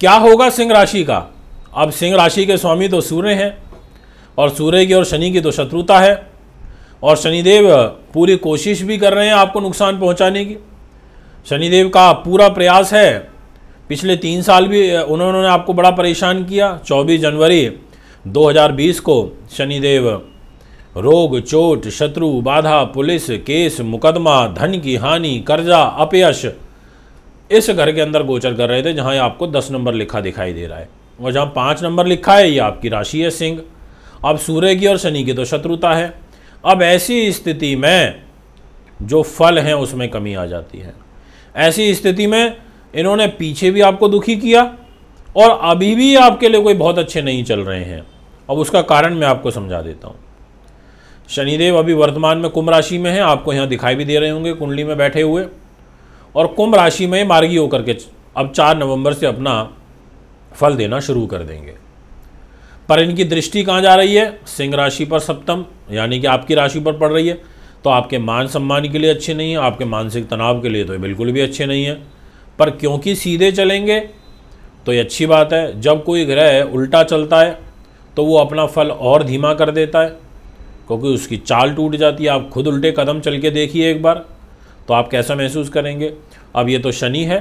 क्या होगा सिंह राशि का अब सिंह राशि के स्वामी तो सूर्य हैं और सूर्य की और शनि की तो शत्रुता है और शनिदेव पूरी कोशिश भी कर रहे हैं आपको नुकसान पहुंचाने की शनिदेव का पूरा प्रयास है पिछले तीन साल भी उन्होंने आपको बड़ा परेशान किया 24 जनवरी 2020 को शनिदेव रोग चोट शत्रु बाधा पुलिस केस मुकदमा धन की हानि कर्जा अपयश इस घर के अंदर गोचर कर रहे थे जहाँ आपको दस नंबर लिखा दिखाई दे रहा है और जहाँ पाँच नंबर लिखा है ये आपकी राशि है सिंह अब सूर्य की और शनि की तो शत्रुता है अब ऐसी स्थिति में जो फल हैं उसमें कमी आ जाती है ऐसी स्थिति में इन्होंने पीछे भी आपको दुखी किया और अभी भी आपके लिए कोई बहुत अच्छे नहीं चल रहे हैं अब उसका कारण मैं आपको समझा देता हूँ शनिदेव अभी वर्तमान में कुंभ राशि में हैं आपको यहाँ दिखाई भी दे रहे होंगे कुंडली में बैठे हुए और कुंभ राशि में मार्गी होकर के अब चार नवंबर से अपना फल देना शुरू कर देंगे पर इनकी दृष्टि कहाँ जा रही है सिंह राशि पर सप्तम यानी कि आपकी राशि पर पड़ रही है तो आपके मान सम्मान के लिए अच्छे नहीं है आपके मानसिक तनाव के लिए तो बिल्कुल भी अच्छे नहीं है पर क्योंकि सीधे चलेंगे तो ये अच्छी बात है जब कोई ग्रह उल्टा चलता है तो वो अपना फल और धीमा कर देता है क्योंकि उसकी चाल टूट जाती है आप खुद उल्टे कदम चल के देखिए एक बार तो आप कैसा महसूस करेंगे अब ये तो शनि है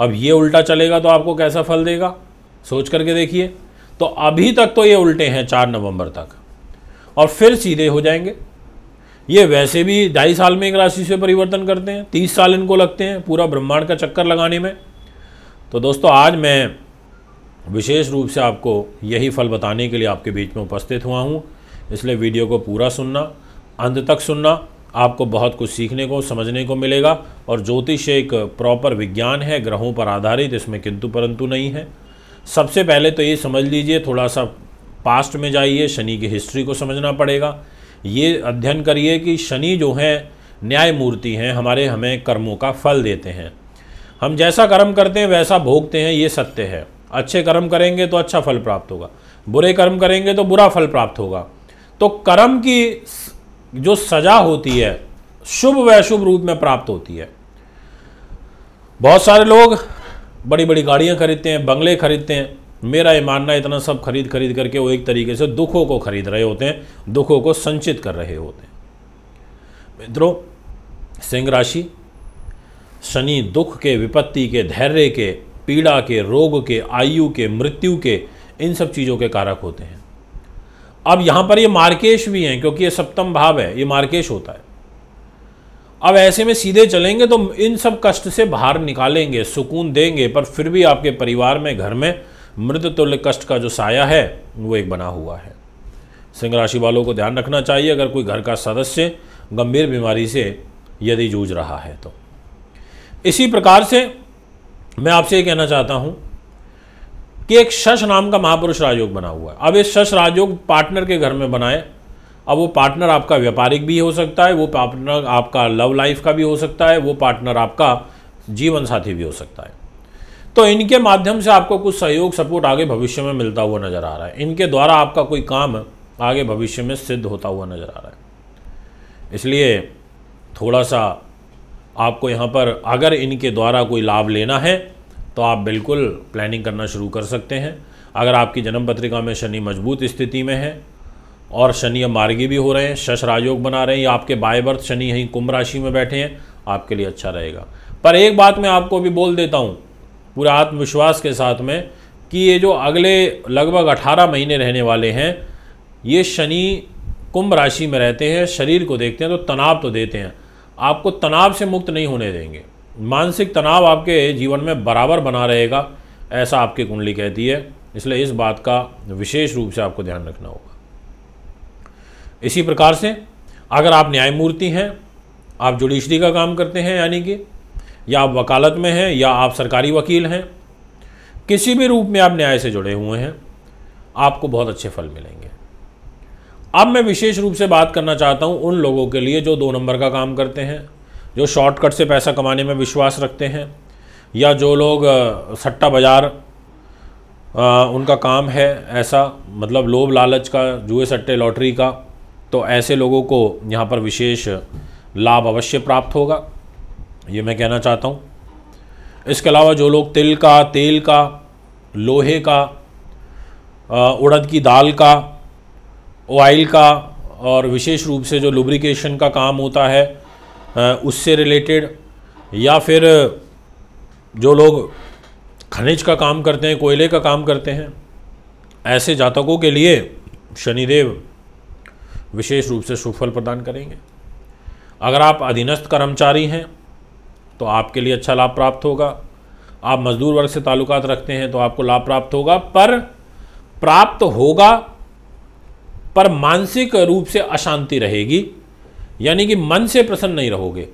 अब ये उल्टा चलेगा तो आपको कैसा फल देगा सोच करके देखिए तो अभी तक तो ये उल्टे हैं चार नवंबर तक और फिर सीधे हो जाएंगे ये वैसे भी ढाई साल में एक राशि से परिवर्तन करते हैं तीस साल इनको लगते हैं पूरा ब्रह्मांड का चक्कर लगाने में तो दोस्तों आज मैं विशेष रूप से आपको यही फल बताने के लिए आपके बीच में उपस्थित हुआ हूँ इसलिए वीडियो को पूरा सुनना अंत तक सुनना आपको बहुत कुछ सीखने को समझने को मिलेगा और ज्योतिष एक प्रॉपर विज्ञान है ग्रहों पर आधारित इसमें किंतु परंतु नहीं है सबसे पहले तो ये समझ लीजिए थोड़ा सा पास्ट में जाइए शनि की हिस्ट्री को समझना पड़ेगा ये अध्ययन करिए कि शनि जो है न्यायमूर्ति हैं हमारे हमें कर्मों का फल देते हैं हम जैसा कर्म करते हैं वैसा भोगते हैं ये सत्य है अच्छे कर्म करेंगे तो अच्छा फल प्राप्त होगा बुरे कर्म करेंगे तो बुरा फल प्राप्त होगा तो कर्म की जो सजा होती है शुभ व शुभ रूप में प्राप्त होती है बहुत सारे लोग बड़ी बड़ी गाड़ियां खरीदते हैं बंगले खरीदते हैं मेरा ये मानना इतना सब खरीद खरीद करके वो एक तरीके से दुखों को खरीद रहे होते हैं दुखों को संचित कर रहे होते हैं मित्रों सिंह राशि शनि दुख के विपत्ति के धैर्य के पीड़ा के रोग के आयु के मृत्यु के इन सब चीज़ों के कारक होते हैं अब यहां पर ये मार्केश भी हैं क्योंकि ये सप्तम भाव है ये मार्केश होता है अब ऐसे में सीधे चलेंगे तो इन सब कष्ट से बाहर निकालेंगे सुकून देंगे पर फिर भी आपके परिवार में घर में मृत तुल्य कष्ट का जो साया है वो एक बना हुआ है सिंह राशि वालों को ध्यान रखना चाहिए अगर कोई घर का सदस्य गंभीर बीमारी से यदि जूझ रहा है तो इसी प्रकार से मैं आपसे ये कहना चाहता हूँ कि एक शश नाम का महापुरुष राजयोग बना हुआ है अब इस शश राजयोग पार्टनर के घर में बनाए अब वो पार्टनर आपका व्यापारिक भी हो सकता है वो पार्टनर आपका लव लाइफ का भी हो सकता है वो पार्टनर आपका जीवन साथी भी हो सकता है तो इनके माध्यम से आपको कुछ सहयोग सपोर्ट आगे भविष्य में मिलता हुआ नजर आ रहा है इनके द्वारा आपका कोई काम आगे भविष्य में सिद्ध होता हुआ नजर आ रहा है इसलिए थोड़ा सा आपको यहाँ पर अगर इनके द्वारा कोई लाभ लेना है तो आप बिल्कुल प्लानिंग करना शुरू कर सकते हैं अगर आपकी जन्म पत्रिका में शनि मजबूत स्थिति में है और शनि अब मार्गी भी हो रहे हैं शश राजयोग बना रहे हैं या आपके बाय बर्थ शनि यहीं कुंभ राशि में बैठे हैं आपके लिए अच्छा रहेगा पर एक बात मैं आपको भी बोल देता हूँ पूरे आत्मविश्वास के साथ में कि ये जो अगले लगभग 18 महीने रहने वाले हैं ये शनि कुंभ राशि में रहते हैं शरीर को देखते हैं तो तनाव तो देते हैं आपको तनाव से मुक्त नहीं होने देंगे मानसिक तनाव आपके जीवन में बराबर बना रहेगा ऐसा आपकी कुंडली कहती है इसलिए इस बात का विशेष रूप से आपको ध्यान रखना होगा इसी प्रकार से अगर आप न्यायमूर्ति हैं आप जुडिशरी का काम करते हैं यानी कि या आप वकालत में हैं या आप सरकारी वकील हैं किसी भी रूप में आप न्याय से जुड़े हुए हैं आपको बहुत अच्छे फल मिलेंगे अब मैं विशेष रूप से बात करना चाहता हूँ उन लोगों के लिए जो दो नंबर का काम करते हैं जो शॉर्टकट से पैसा कमाने में विश्वास रखते हैं या जो लोग सट्टा बाज़ार उनका काम है ऐसा मतलब लोभ लालच का जुए सट्टे लॉटरी का तो ऐसे लोगों को यहाँ पर विशेष लाभ अवश्य प्राप्त होगा ये मैं कहना चाहता हूँ इसके अलावा जो लोग तिल का तेल का लोहे का उड़द की दाल का ऑयल का और विशेष रूप से जो लुब्रिकेशन का काम होता है उससे रिलेटेड या फिर जो लोग खनिज का काम करते हैं कोयले का काम करते हैं ऐसे जातकों के लिए शनिदेव विशेष रूप से सुफल प्रदान करेंगे अगर आप अधीनस्थ कर्मचारी हैं तो आपके लिए अच्छा लाभ प्राप्त होगा आप मजदूर वर्ग से ताल्लुकात रखते हैं तो आपको लाभ प्राप्त होगा पर प्राप्त होगा पर मानसिक रूप से अशांति रहेगी यानी कि मन से प्रसन्न नहीं रहोगे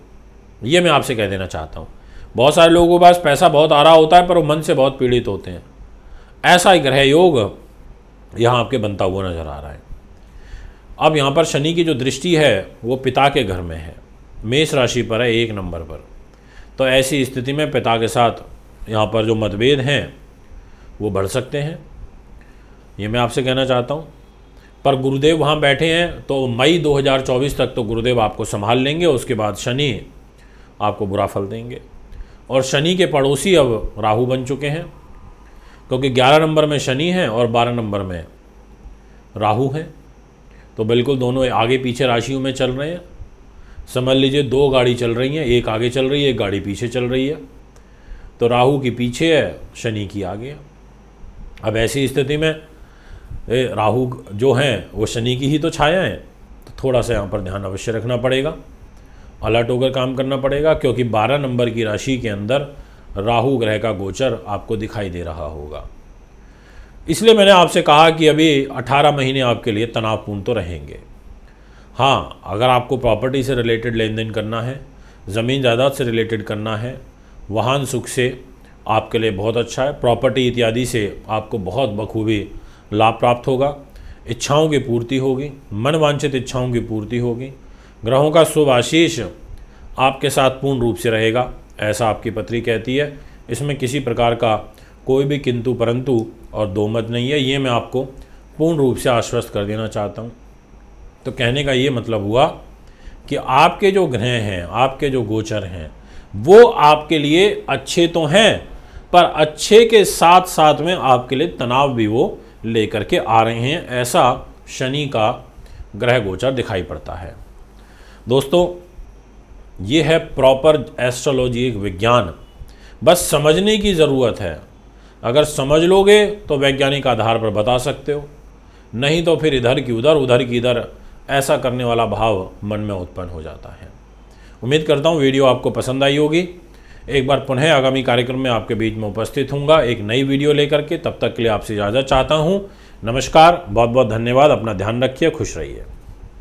ये मैं आपसे कह देना चाहता हूँ बहुत सारे लोगों के पास पैसा बहुत आ रहा होता है पर वो मन से बहुत पीड़ित होते हैं ऐसा ही ग्रह योग यहाँ आपके बनता हुआ नज़र आ रहा है अब यहाँ पर शनि की जो दृष्टि है वो पिता के घर में है मेष राशि पर है एक नंबर पर तो ऐसी स्थिति में पिता के साथ यहाँ पर जो मतभेद हैं वो बढ़ सकते हैं ये मैं आपसे कहना चाहता हूँ पर गुरुदेव वहाँ बैठे हैं तो मई 2024 तक तो गुरुदेव आपको संभाल लेंगे उसके बाद शनि आपको बुरा फल देंगे और शनि के पड़ोसी अब राहु बन चुके हैं क्योंकि 11 नंबर में शनि है और 12 नंबर में राहु हैं तो बिल्कुल दोनों आगे पीछे राशियों में चल रहे हैं समझ लीजिए दो गाड़ी चल रही हैं एक आगे चल रही है एक गाड़ी पीछे चल रही है तो राहु की पीछे है शनि की आगे है अब ऐसी स्थिति में राहु जो हैं वो शनि की ही तो छाया हैं तो थोड़ा सा यहाँ पर ध्यान अवश्य रखना पड़ेगा अलर्ट होकर काम करना पड़ेगा क्योंकि 12 नंबर की राशि के अंदर राहु ग्रह का गोचर आपको दिखाई दे रहा होगा इसलिए मैंने आपसे कहा कि अभी 18 महीने आपके लिए तनावपूर्ण तो रहेंगे हाँ अगर आपको प्रॉपर्टी से रिलेटेड लेन देन करना है ज़मीन जायदाद से रिलेटेड करना है वाहन सुख से आपके लिए बहुत अच्छा है प्रॉपर्टी इत्यादि से आपको बहुत बखूबी लाभ प्राप्त होगा इच्छाओं की पूर्ति होगी मनवांछित इच्छाओं की पूर्ति होगी ग्रहों का शुभ आशीष आपके साथ पूर्ण रूप से रहेगा ऐसा आपकी पत्री कहती है इसमें किसी प्रकार का कोई भी किंतु परंतु और दो मत नहीं है ये मैं आपको पूर्ण रूप से आश्वस्त कर देना चाहता हूँ तो कहने का ये मतलब हुआ कि आपके जो ग्रह हैं आपके जो गोचर हैं वो आपके लिए अच्छे तो हैं पर अच्छे के साथ साथ में आपके लिए तनाव भी वो लेकर के आ रहे हैं ऐसा शनि का ग्रह गोचर दिखाई पड़ता है दोस्तों ये है प्रॉपर एस्ट्रोलॉजी एक विज्ञान बस समझने की ज़रूरत है अगर समझ लोगे तो वैज्ञानिक आधार पर बता सकते हो नहीं तो फिर इधर की उधर उधर की इधर ऐसा करने वाला भाव मन में उत्पन्न हो जाता है उम्मीद करता हूँ वीडियो आपको पसंद आई होगी एक बार पुनः आगामी कार्यक्रम में आपके बीच में उपस्थित हूँ एक नई वीडियो लेकर के तब तक के लिए आपसे इजाज़त चाहता हूँ नमस्कार बहुत बहुत धन्यवाद अपना ध्यान रखिए खुश रहिए